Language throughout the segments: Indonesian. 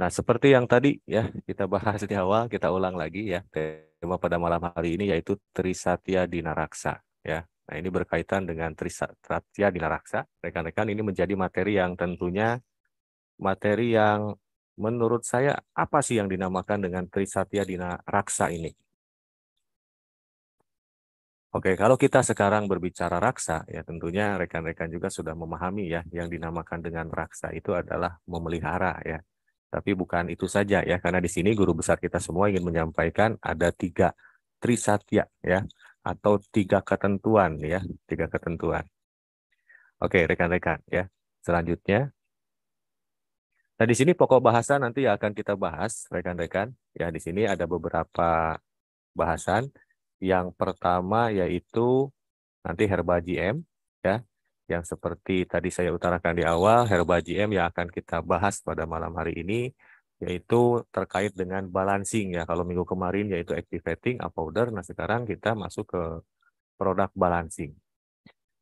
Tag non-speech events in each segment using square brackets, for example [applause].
Nah, seperti yang tadi ya kita bahas di awal, kita ulang lagi ya tema pada malam hari ini yaitu Trisatya Dinaraksa ya. Nah, ini berkaitan dengan Trisatya Dinaraksa. Rekan-rekan ini menjadi materi yang tentunya materi yang menurut saya apa sih yang dinamakan dengan Trisatya Dinaraksa ini? Oke, kalau kita sekarang berbicara raksa, ya tentunya rekan-rekan juga sudah memahami ya, yang dinamakan dengan raksa itu adalah memelihara ya, tapi bukan itu saja ya, karena di sini guru besar kita semua ingin menyampaikan ada tiga trisatya ya, atau tiga ketentuan ya, tiga ketentuan. Oke rekan-rekan ya, selanjutnya. Nah di sini pokok bahasan nanti yang akan kita bahas rekan-rekan. Ya di sini ada beberapa bahasan. Yang pertama yaitu nanti herba GM yang seperti tadi saya utarakan di awal, Herba GM yang akan kita bahas pada malam hari ini, yaitu terkait dengan balancing ya. Kalau minggu kemarin yaitu activating, powder, nah sekarang kita masuk ke produk balancing.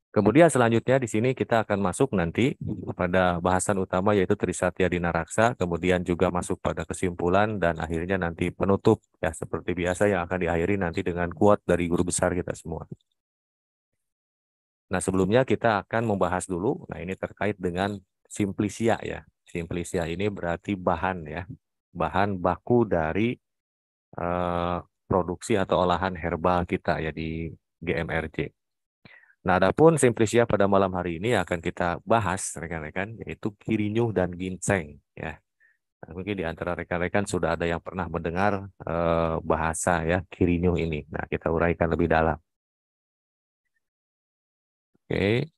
Kemudian selanjutnya di sini kita akan masuk nanti pada bahasan utama yaitu Trisatya Dinaraksa, kemudian juga masuk pada kesimpulan dan akhirnya nanti penutup ya seperti biasa yang akan diakhiri nanti dengan kuat dari guru besar kita semua. Nah, sebelumnya kita akan membahas dulu. Nah, ini terkait dengan simplisia ya. Simplisia ini berarti bahan ya. Bahan baku dari eh, produksi atau olahan herbal kita ya di GMRJ. Nah, adapun simplisia pada malam hari ini akan kita bahas rekan-rekan yaitu kirinyuh dan ginseng ya. Nah, mungkin di antara rekan-rekan sudah ada yang pernah mendengar eh, bahasa ya kirinyuh ini. Nah, kita uraikan lebih dalam. Oke.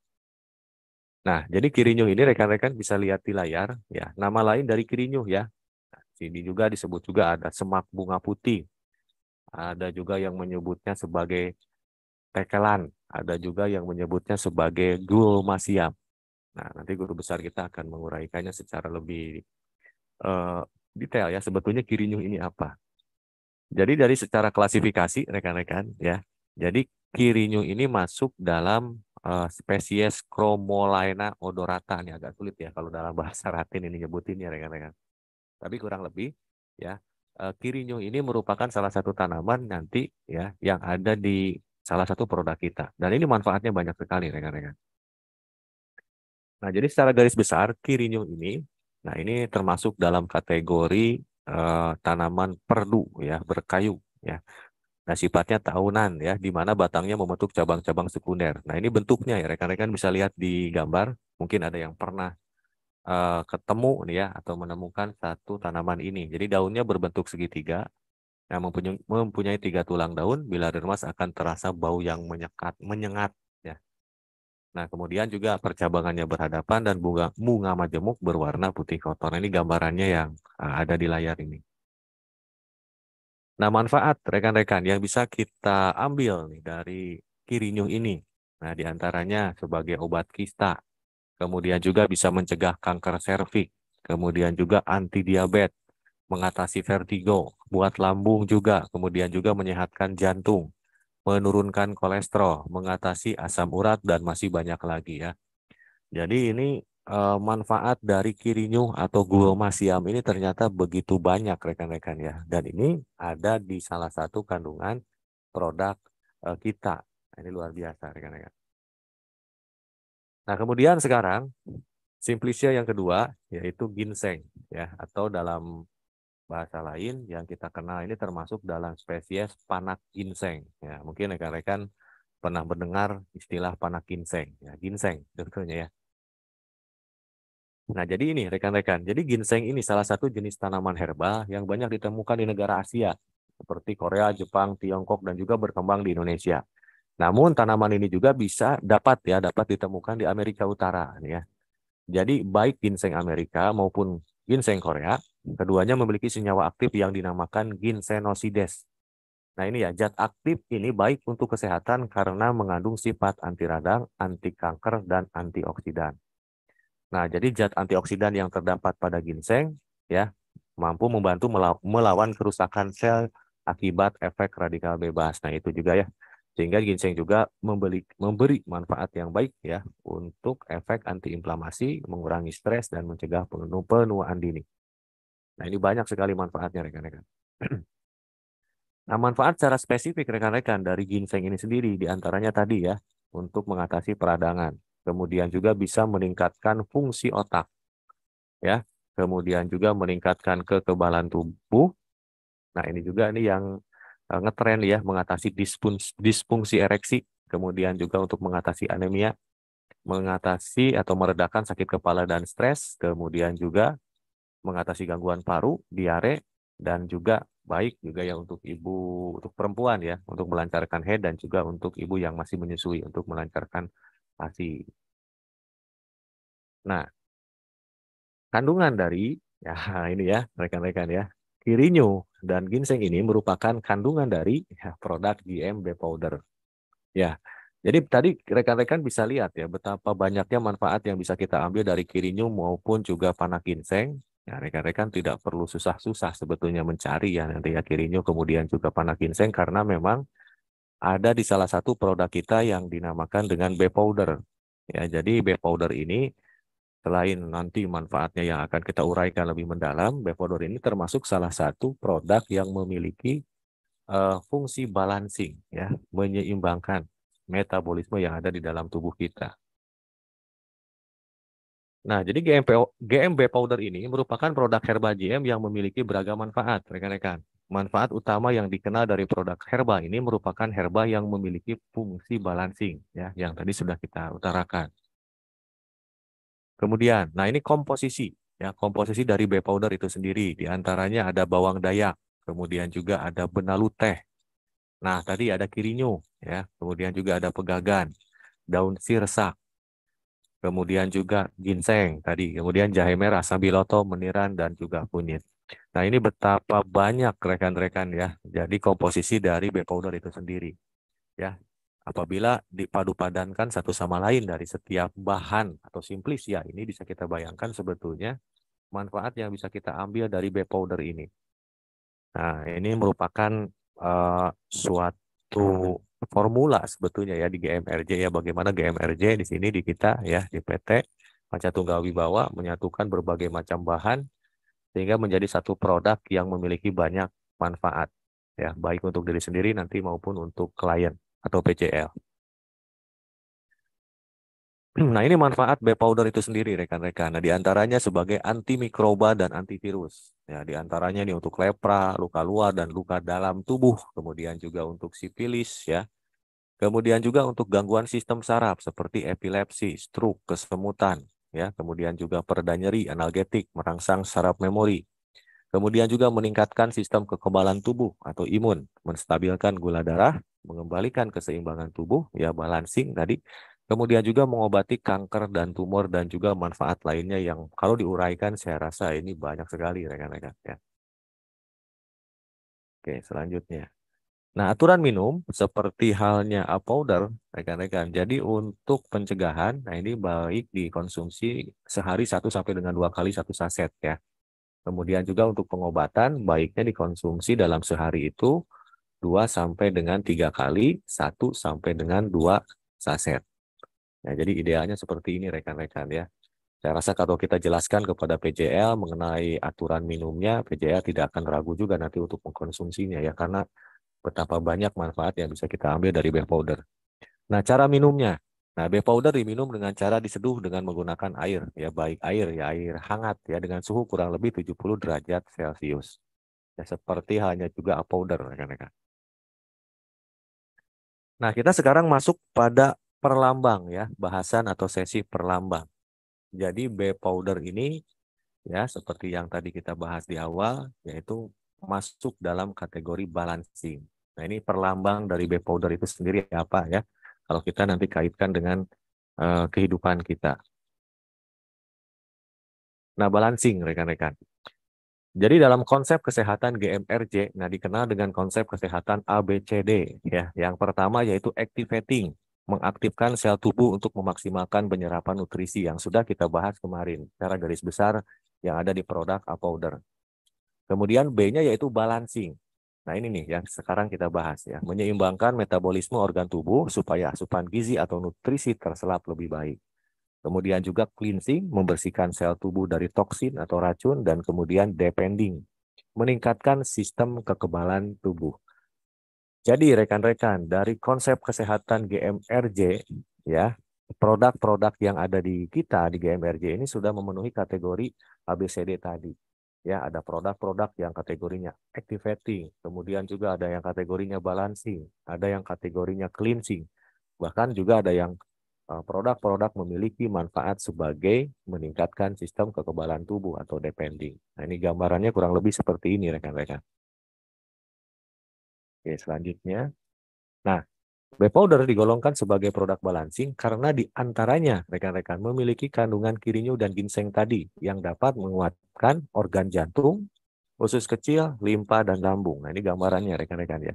Nah, jadi kirinyuh ini rekan-rekan bisa lihat di layar ya. Nama lain dari kirinyuh ya. Nah, sini juga disebut juga ada semak bunga putih. Ada juga yang menyebutnya sebagai tekelan, ada juga yang menyebutnya sebagai gulmasiam. Nah, nanti guru besar kita akan menguraikannya secara lebih uh, detail ya sebetulnya kirinyuh ini apa. Jadi dari secara klasifikasi rekan-rekan ya. Jadi kirinyuh ini masuk dalam Eh, spesies Chromolaena odorata ini agak sulit ya kalau dalam bahasa Latin ini nyebutin ya rekan-rekan. Tapi kurang lebih ya uh, kirinyo ini merupakan salah satu tanaman nanti ya yang ada di salah satu produk kita dan ini manfaatnya banyak sekali rekan-rekan. Nah, jadi secara garis besar kirinyo ini nah ini termasuk dalam kategori uh, tanaman perdu ya berkayu ya. Nah, sifatnya tahunan ya, di mana batangnya membentuk cabang-cabang sekunder. Nah, ini bentuknya ya, rekan-rekan bisa lihat di gambar. Mungkin ada yang pernah uh, ketemu nih ya, atau menemukan satu tanaman ini. Jadi daunnya berbentuk segitiga. Nah, mempunyai, mempunyai tiga tulang daun. Bila diremas akan terasa bau yang menyekat, menyengat. Ya. Nah, kemudian juga percabangannya berhadapan dan bunga, bunga majemuk berwarna putih kotor. Nah, ini gambarannya yang uh, ada di layar ini. Nah, manfaat rekan-rekan yang bisa kita ambil nih dari kirinyuh ini. Nah, diantaranya sebagai obat kista, kemudian juga bisa mencegah kanker serviks, kemudian juga anti diabetes, mengatasi vertigo, buat lambung juga, kemudian juga menyehatkan jantung, menurunkan kolesterol, mengatasi asam urat, dan masih banyak lagi ya. Jadi ini uh, manfaat dari Kirinyu atau glucoma siam ini ternyata begitu banyak rekan-rekan ya. Dan ini ada di salah satu kandungan produk uh, kita. Ini luar biasa rekan-rekan. Nah, kemudian sekarang simplicia yang kedua yaitu ginseng ya atau dalam bahasa lain yang kita kenal ini termasuk dalam spesies panak ginseng. Ya, mungkin rekan-rekan pernah mendengar istilah panak ginseng. Ya, ginseng tentunya ya. Nah, jadi ini rekan-rekan, jadi ginseng ini salah satu jenis tanaman herbal yang banyak ditemukan di negara Asia, seperti Korea, Jepang, Tiongkok, dan juga berkembang di Indonesia. Namun tanaman ini juga bisa dapat ya dapat ditemukan di Amerika Utara ya. Jadi baik ginseng Amerika maupun ginseng Korea, keduanya memiliki senyawa aktif yang dinamakan ginsenosides. Nah ini ya zat aktif ini baik untuk kesehatan karena mengandung sifat anti radang, anti kanker, dan antioksidan. Nah, jadi zat antioksidan yang terdapat pada ginseng ya mampu membantu melawan kerusakan sel akibat efek radikal bebas. Nah, itu juga ya. Sehingga ginseng juga membeli, memberi manfaat yang baik ya untuk efek antiinflamasi, mengurangi stres dan mencegah penuaan dini. Nah, ini banyak sekali manfaatnya rekan-rekan. [clears throat] Nah, manfaat secara spesifik rekan-rekan dari ginseng ini sendiri diantaranya tadi ya untuk mengatasi peradangan Kemudian juga bisa meningkatkan fungsi otak. Ya, kemudian juga meningkatkan kekebalan tubuh. Nah, ini juga ini yang eh, ngetren ya mengatasi disfungsi, disfungsi ereksi, kemudian juga untuk mengatasi anemia, mengatasi atau meredakan sakit kepala dan stres, kemudian juga mengatasi gangguan paru, diare, dan juga baik juga ya untuk ibu untuk perempuan ya untuk melancarkan head dan juga untuk ibu yang masih menyusui untuk melancarkan pasti. Nah, kandungan dari [laughs] ya ini ya rekan-rekan ya kirinyo dan ginseng ini merupakan kandungan dari ya, produk GMB powder. Ya, jadi tadi rekan-rekan bisa lihat ya betapa banyaknya manfaat yang bisa kita ambil dari kirinyo maupun juga panak ginseng. Ya, rekan-rekan tidak perlu susah-susah sebetulnya mencari ya nanti ya kirinyo kemudian juga panak ginseng karena memang ada di salah satu produk kita yang dinamakan dengan B powder. Ya, jadi B powder ini selain nanti manfaatnya yang akan kita uraikan lebih mendalam, B powder ini termasuk salah satu produk yang memiliki uh, fungsi balancing ya, menyeimbangkan metabolisme yang ada di dalam tubuh kita. Nah, jadi GMP, GMB powder ini merupakan produk herbal GM yang memiliki beragam manfaat, rekan-rekan. Manfaat utama yang dikenal dari produk herba ini merupakan herba yang memiliki fungsi balancing ya yang tadi sudah kita utarakan. Kemudian, nah ini komposisi ya komposisi dari B powder itu sendiri di antaranya ada bawang dayak, kemudian juga ada benalu teh. Nah, tadi ada kirinyu, ya, kemudian juga ada pegagan, daun sirsak, kemudian juga ginseng tadi, kemudian jahe merah, sambiloto, meniran dan juga kunyit. Nah ini betapa banyak rekan-rekan ya, jadi komposisi dari B powder itu sendiri. ya. Apabila dipadupadankan satu sama lain dari setiap bahan atau simplis, ya ini bisa kita bayangkan sebetulnya manfaat yang bisa kita ambil dari B powder ini. Nah ini merupakan uh, suatu formula sebetulnya ya di GMRJ ya bagaimana GMRJ di sini di kita ya di PT Pancatunggal Wibawa menyatukan berbagai macam bahan sehingga menjadi satu produk yang memiliki banyak manfaat ya baik untuk diri sendiri nanti maupun untuk klien atau PCL. [clears throat] Nah ini manfaat B powder itu sendiri rekan-rekan. Nah diantaranya sebagai antimikroba dan antivirus. Ya diantaranya ini untuk lepra, luka luar dan luka dalam tubuh. Kemudian juga untuk sipilis ya. Kemudian juga untuk gangguan sistem saraf seperti epilepsi, stroke, kesemutan, ya kemudian juga pereda nyeri analgetik merangsang saraf memori kemudian juga meningkatkan sistem kekebalan tubuh atau imun menstabilkan gula darah mengembalikan keseimbangan tubuh ya balancing tadi kemudian juga mengobati kanker dan tumor dan juga manfaat lainnya yang kalau diuraikan saya rasa ini banyak sekali rekan-rekan ya oke selanjutnya Nah, aturan minum seperti halnya A powder, rekan-rekan. Jadi untuk pencegahan, nah ini baik dikonsumsi sehari satu sampai dengan dua kali satu saset ya. Kemudian juga untuk pengobatan baiknya dikonsumsi dalam sehari itu dua sampai dengan tiga kali, satu sampai dengan dua saset. Nah, jadi idealnya seperti ini rekan-rekan ya. Saya rasa kalau kita jelaskan kepada PJL mengenai aturan minumnya, PJL tidak akan ragu juga nanti untuk mengkonsumsinya ya karena betapa banyak manfaat yang bisa kita ambil dari bath powder. Nah, cara minumnya. Nah, bath powder diminum dengan cara diseduh dengan menggunakan air, ya baik air, ya air hangat, ya dengan suhu kurang lebih 70 derajat Celcius. Ya, seperti halnya juga a powder, rekan-rekan. Ya, ya, nah, kita sekarang masuk pada perlambang ya, bahasan atau sesi perlambang. Jadi bath powder ini ya seperti yang tadi kita bahas di awal yaitu masuk dalam kategori balancing. Nah, ini perlambang dari B powder itu sendiri apa ya, ya? Kalau kita nanti kaitkan dengan uh, kehidupan kita. Nah, balancing rekan-rekan. Jadi dalam konsep kesehatan GMRJ, nah dikenal dengan konsep kesehatan ABCD ya. Yang pertama yaitu activating, mengaktifkan sel tubuh untuk memaksimalkan penyerapan nutrisi yang sudah kita bahas kemarin Cara garis besar yang ada di produk A powder. Kemudian B-nya yaitu balancing. Nah ini nih yang sekarang kita bahas ya. Menyeimbangkan metabolisme organ tubuh supaya asupan gizi atau nutrisi terselap lebih baik. Kemudian juga cleansing, membersihkan sel tubuh dari toksin atau racun, dan kemudian depending, meningkatkan sistem kekebalan tubuh. Jadi rekan-rekan, dari konsep kesehatan GMRJ, ya produk-produk yang ada di kita di GMRJ ini sudah memenuhi kategori ABCD tadi ya ada produk-produk yang kategorinya activating, kemudian juga ada yang kategorinya balancing, ada yang kategorinya cleansing, bahkan juga ada yang eh, produk-produk memiliki manfaat sebagai meningkatkan sistem kekebalan tubuh atau depending. Nah ini gambarannya kurang lebih seperti ini rekan-rekan. Oke selanjutnya, nah Powder digolongkan sebagai produk balancing karena diantaranya rekan-rekan memiliki kandungan kirinyu dan ginseng tadi yang dapat menguatkan organ jantung, usus kecil, limpa, dan lambung. Nah ini gambarannya rekan-rekan ya.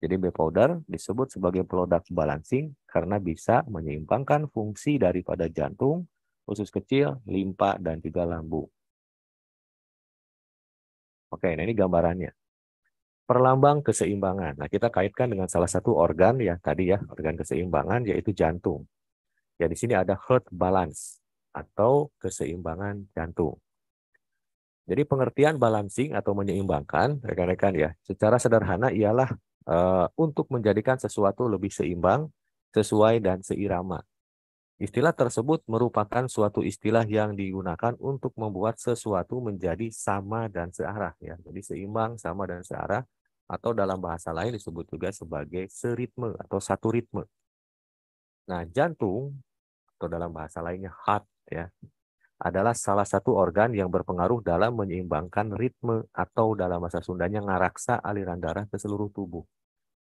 Jadi B powder disebut sebagai produk balancing karena bisa menyeimbangkan fungsi daripada jantung, usus kecil, limpa, dan juga lambung. Oke, nah ini gambarannya. Perlambang keseimbangan. Nah, kita kaitkan dengan salah satu organ ya tadi ya, organ keseimbangan yaitu jantung. Ya di sini ada heart balance atau keseimbangan jantung. Jadi pengertian balancing atau menyeimbangkan, rekan-rekan ya, secara sederhana ialah e, untuk menjadikan sesuatu lebih seimbang, sesuai dan seirama. Istilah tersebut merupakan suatu istilah yang digunakan untuk membuat sesuatu menjadi sama dan searah ya. Jadi seimbang, sama dan searah atau dalam bahasa lain disebut juga sebagai seritme atau satu ritme. Nah, jantung atau dalam bahasa lainnya heart ya adalah salah satu organ yang berpengaruh dalam menyeimbangkan ritme atau dalam bahasa Sundanya ngaraksa aliran darah ke seluruh tubuh.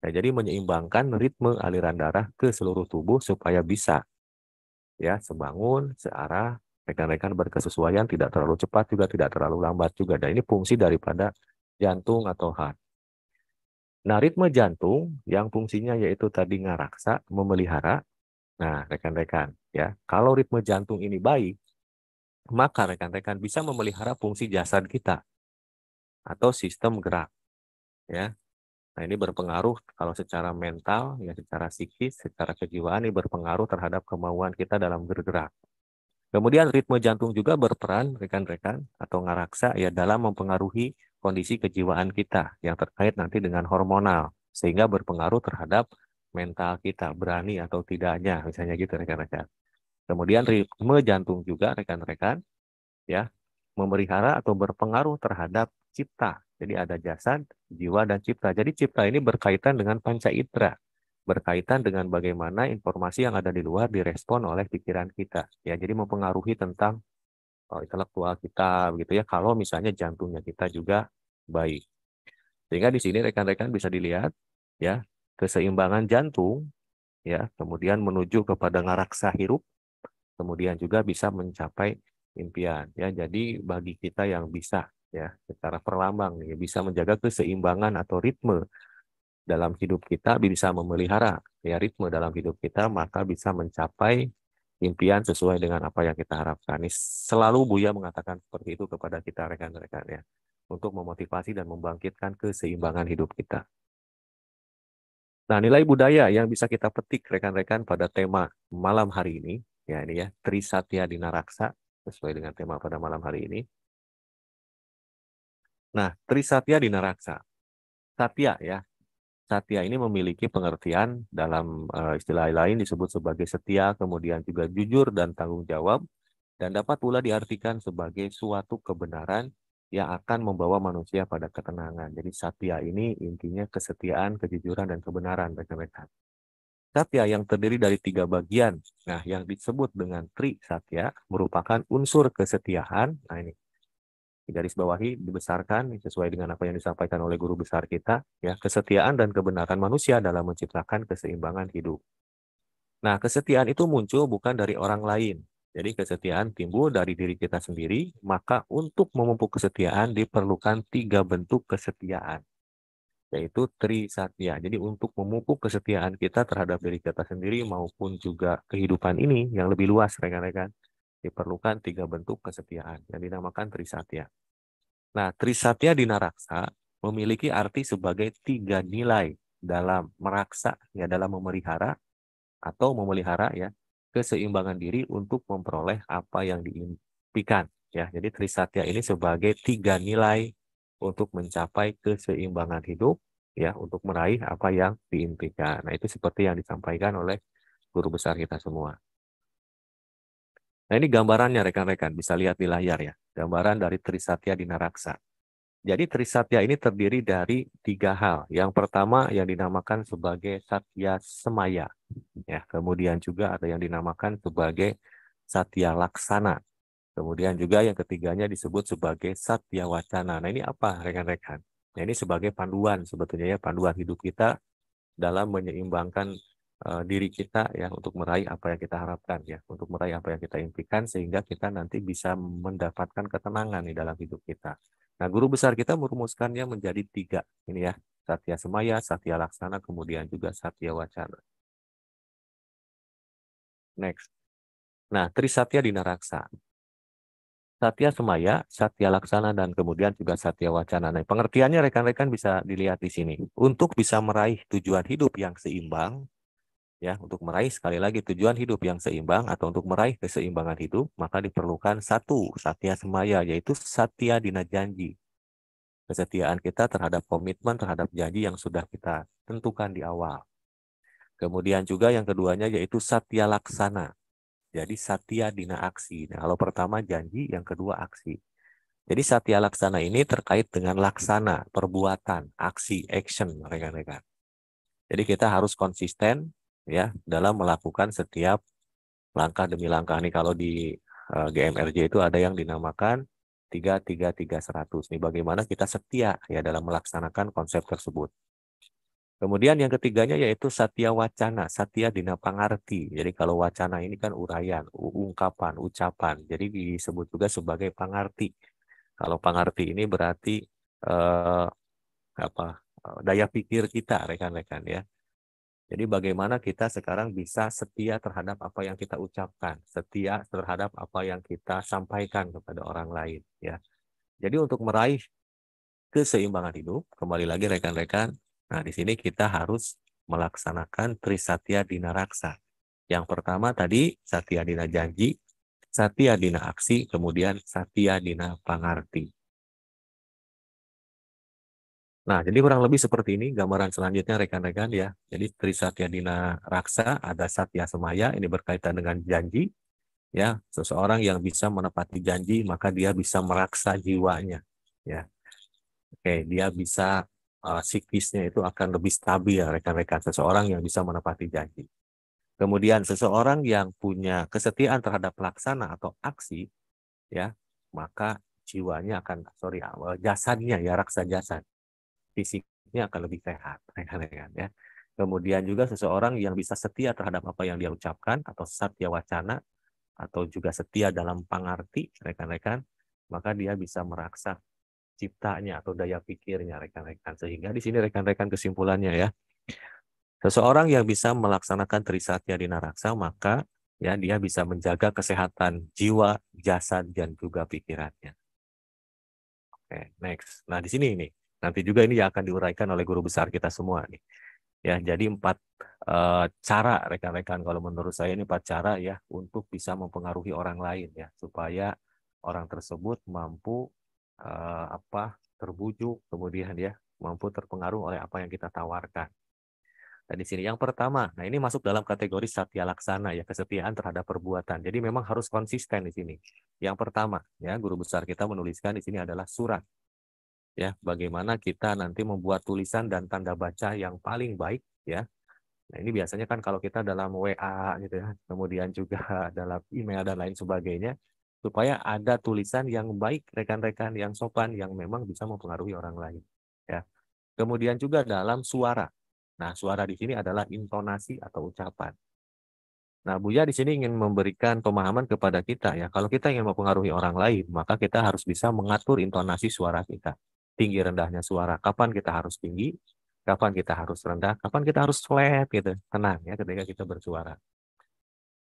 Ya, jadi menyeimbangkan ritme aliran darah ke seluruh tubuh supaya bisa ya sebangun, searah, rekan-rekan berkesesuaian, tidak terlalu cepat juga tidak terlalu lambat juga. Dan nah, ini fungsi daripada jantung atau heart. Nah, ritme jantung yang fungsinya yaitu tadi ngaraksa, memelihara. Nah, rekan-rekan, ya, kalau ritme jantung ini baik, maka rekan-rekan bisa memelihara fungsi jasad kita atau sistem gerak. Ya. Nah, ini berpengaruh kalau secara mental, ya secara psikis, secara kejiwaan ini berpengaruh terhadap kemauan kita dalam bergerak. Kemudian ritme jantung juga berperan rekan-rekan atau ngaraksa ya dalam mempengaruhi kondisi kejiwaan kita yang terkait nanti dengan hormonal sehingga berpengaruh terhadap mental kita berani atau tidaknya misalnya gitu rekan-rekan. Kemudian ritme jantung juga rekan-rekan ya memelihara atau berpengaruh terhadap cipta. Jadi ada jasad, jiwa dan cipta. Jadi cipta ini berkaitan dengan panca indera berkaitan dengan bagaimana informasi yang ada di luar direspon oleh pikiran kita ya jadi mempengaruhi tentang oh, intelektual kita begitu ya kalau misalnya jantungnya kita juga baik sehingga di sini rekan-rekan bisa dilihat ya keseimbangan jantung ya kemudian menuju kepada ngaraksa hirup kemudian juga bisa mencapai impian ya jadi bagi kita yang bisa ya secara perlambang ya bisa menjaga keseimbangan atau ritme dalam hidup kita bisa memelihara ya ritme dalam hidup kita maka bisa mencapai impian sesuai dengan apa yang kita harapkan. Ini selalu Buya mengatakan seperti itu kepada kita rekan-rekan ya untuk memotivasi dan membangkitkan keseimbangan hidup kita. Nah, nilai budaya yang bisa kita petik rekan-rekan pada tema malam hari ini, ya ini ya, Trisatya Dinaraksa, sesuai dengan tema pada malam hari ini. Nah, Trisatya Dinaraksa. Satya ya, Satya ini memiliki pengertian dalam eh, istilah lain disebut sebagai setia, kemudian juga jujur dan tanggung jawab, dan dapat pula diartikan sebagai suatu kebenaran yang akan membawa manusia pada ketenangan. Jadi satya ini intinya kesetiaan, kejujuran, dan kebenaran rekan-rekan. Satya yang terdiri dari tiga bagian, nah yang disebut dengan tri satya merupakan unsur kesetiaan, nah ini garis bawahi dibesarkan sesuai dengan apa yang disampaikan oleh guru besar kita ya kesetiaan dan kebenaran manusia dalam menciptakan keseimbangan hidup. Nah, kesetiaan itu muncul bukan dari orang lain. Jadi kesetiaan timbul dari diri kita sendiri, maka untuk memupuk kesetiaan diperlukan tiga bentuk kesetiaan, yaitu tri satya. Jadi untuk memupuk kesetiaan kita terhadap diri kita sendiri maupun juga kehidupan ini yang lebih luas rekan-rekan, diperlukan tiga bentuk kesetiaan yang dinamakan Trisatya. Nah, Trisatya di Naraksa memiliki arti sebagai tiga nilai dalam meraksa, ya dalam memelihara atau memelihara ya keseimbangan diri untuk memperoleh apa yang diimpikan. Ya, jadi Trisatya ini sebagai tiga nilai untuk mencapai keseimbangan hidup ya untuk meraih apa yang diimpikan. Nah, itu seperti yang disampaikan oleh guru besar kita semua. Nah ini gambarannya rekan-rekan, bisa lihat di layar ya. Gambaran dari Trisatya Dinaraksa. Jadi Trisatya ini terdiri dari tiga hal. Yang pertama yang dinamakan sebagai Satya Semaya. Ya, kemudian juga ada yang dinamakan sebagai Satya Laksana. Kemudian juga yang ketiganya disebut sebagai Satya Wacana. Nah ini apa rekan-rekan? Nah, ini sebagai panduan sebetulnya ya, panduan hidup kita dalam menyeimbangkan uh, diri kita ya untuk meraih apa yang kita harapkan ya untuk meraih apa yang kita impikan sehingga kita nanti bisa mendapatkan ketenangan di dalam hidup kita nah guru besar kita merumuskannya menjadi tiga ini ya satya semaya satya laksana kemudian juga satya wacana next nah tri trisatya dinaraksa Satya Semaya, Satya Laksana, dan kemudian juga Satya Wacana. Nah, pengertiannya rekan-rekan bisa dilihat di sini. Untuk bisa meraih tujuan hidup yang seimbang, ya untuk meraih sekali lagi tujuan hidup yang seimbang atau untuk meraih keseimbangan hidup maka diperlukan satu satya semaya yaitu satya dina janji kesetiaan kita terhadap komitmen terhadap janji yang sudah kita tentukan di awal kemudian juga yang keduanya yaitu satya laksana jadi satya dina aksi nah, kalau pertama janji yang kedua aksi jadi satya laksana ini terkait dengan laksana perbuatan aksi action rekan-rekan jadi kita harus konsisten ya dalam melakukan setiap langkah demi langkah nih kalau di uh, eh, GMRJ itu ada yang dinamakan 33300 Nih bagaimana kita setia ya dalam melaksanakan konsep tersebut. Kemudian yang ketiganya yaitu satya wacana, satya dina pangarti. Jadi kalau wacana ini kan uraian, ungkapan, ucapan. Jadi disebut juga sebagai pangarti. Kalau pangarti ini berarti eh, apa eh, daya pikir kita rekan-rekan ya. Jadi bagaimana kita sekarang bisa setia terhadap apa yang kita ucapkan, setia terhadap apa yang kita sampaikan kepada orang lain, ya. Jadi untuk meraih keseimbangan hidup, kembali lagi rekan-rekan, nah di sini kita harus melaksanakan trisatya dina raksa. Yang pertama tadi satya dina janji, satya dina aksi, kemudian satya dina pangarti. Nah, jadi kurang lebih seperti ini gambaran selanjutnya rekan-rekan ya. Jadi Trisatya Dina Raksa ada Satya Semaya ini berkaitan dengan janji. Ya, seseorang yang bisa menepati janji maka dia bisa meraksa jiwanya. Ya, oke dia bisa uh, psikisnya itu akan lebih stabil rekan-rekan seseorang yang bisa menepati janji. Kemudian seseorang yang punya kesetiaan terhadap pelaksana atau aksi, ya maka jiwanya akan sorry eh, jasadnya ya raksa jasad fisiknya akan lebih sehat rekan-rekan [laughs] ya, ya kemudian juga seseorang yang bisa setia terhadap apa yang dia ucapkan atau satya wacana atau juga setia dalam pangarti rekan-rekan maka dia bisa meraksa ciptanya atau daya pikirnya rekan-rekan sehingga di sini rekan-rekan kesimpulannya ya seseorang yang bisa melaksanakan trisatya di naraksa maka ya dia bisa menjaga kesehatan jiwa jasad dan juga pikirannya oke next nah di sini ini. Nanti juga ini yang akan diuraikan oleh guru besar kita semua nih. Ya, jadi empat e, cara rekan-rekan kalau menurut saya ini empat cara ya untuk bisa mempengaruhi orang lain ya supaya orang tersebut mampu e, apa terbujuk kemudian ya mampu terpengaruh oleh apa yang kita tawarkan. Dan di sini yang pertama, nah ini masuk dalam kategori satya laksana ya, kesetiaan terhadap perbuatan. Jadi memang harus konsisten di sini. Yang pertama, ya guru besar kita menuliskan di sini adalah surat ya bagaimana kita nanti membuat tulisan dan tanda baca yang paling baik ya nah ini biasanya kan kalau kita dalam WA gitu ya kemudian juga [laughs] dalam email dan lain sebagainya supaya ada tulisan yang baik rekan-rekan yang sopan yang memang bisa mempengaruhi orang lain ya kemudian juga dalam suara nah suara di sini adalah intonasi atau ucapan Nah, Buya di sini ingin memberikan pemahaman kepada kita ya. Kalau kita ingin mempengaruhi orang lain, maka kita harus bisa mengatur intonasi suara kita tinggi rendahnya suara. Kapan kita harus tinggi, kapan kita harus rendah, kapan kita harus flat gitu. Tenang ya ketika kita bersuara.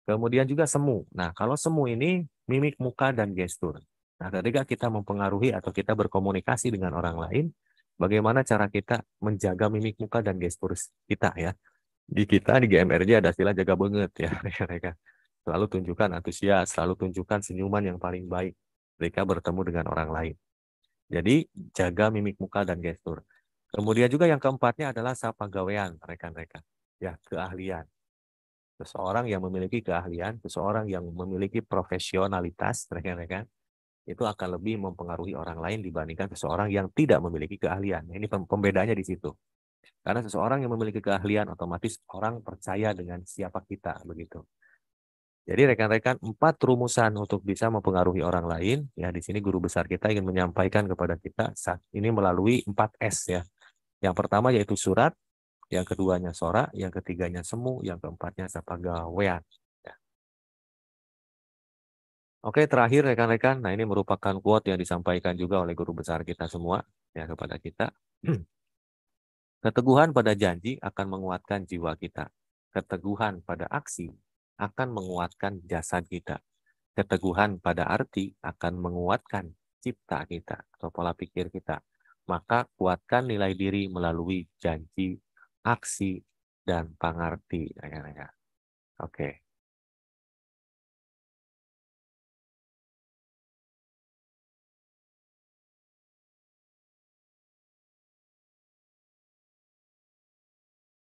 Kemudian juga semu. Nah, kalau semu ini mimik muka dan gestur. Nah, ketika kita mempengaruhi atau kita berkomunikasi dengan orang lain, bagaimana cara kita menjaga mimik muka dan gestur kita ya. Di kita di GMRJ ada istilah jaga banget ya [laughs] mereka. Selalu tunjukkan antusias, selalu tunjukkan senyuman yang paling baik ketika bertemu dengan orang lain. Jadi jaga mimik muka dan gestur. Kemudian juga yang keempatnya adalah sapa gawean, rekan-rekan. Ya, keahlian. Seseorang yang memiliki keahlian, seseorang yang memiliki profesionalitas, [laughs] rekan-rekan, itu akan lebih mempengaruhi orang lain dibandingkan seseorang yang tidak memiliki keahlian. Nah, ini pembedanya di situ. Karena seseorang yang memiliki keahlian otomatis orang percaya dengan siapa kita begitu. Jadi rekan-rekan, empat rumusan untuk bisa mempengaruhi orang lain. Ya, di sini guru besar kita ingin menyampaikan kepada kita saat ini melalui 4S ya. Yang pertama yaitu surat, yang keduanya sora, yang ketiganya semu, yang keempatnya sapagawean. Ya. Oke, terakhir rekan-rekan. Nah, ini merupakan quote yang disampaikan juga oleh guru besar kita semua ya kepada kita. [clears throat] Keteguhan pada janji akan menguatkan jiwa kita. Keteguhan pada aksi akan menguatkan jasad kita. Keteguhan pada arti akan menguatkan cipta kita atau pola pikir kita. Maka kuatkan nilai diri melalui janji, aksi, dan pangarti. Oke. Okay.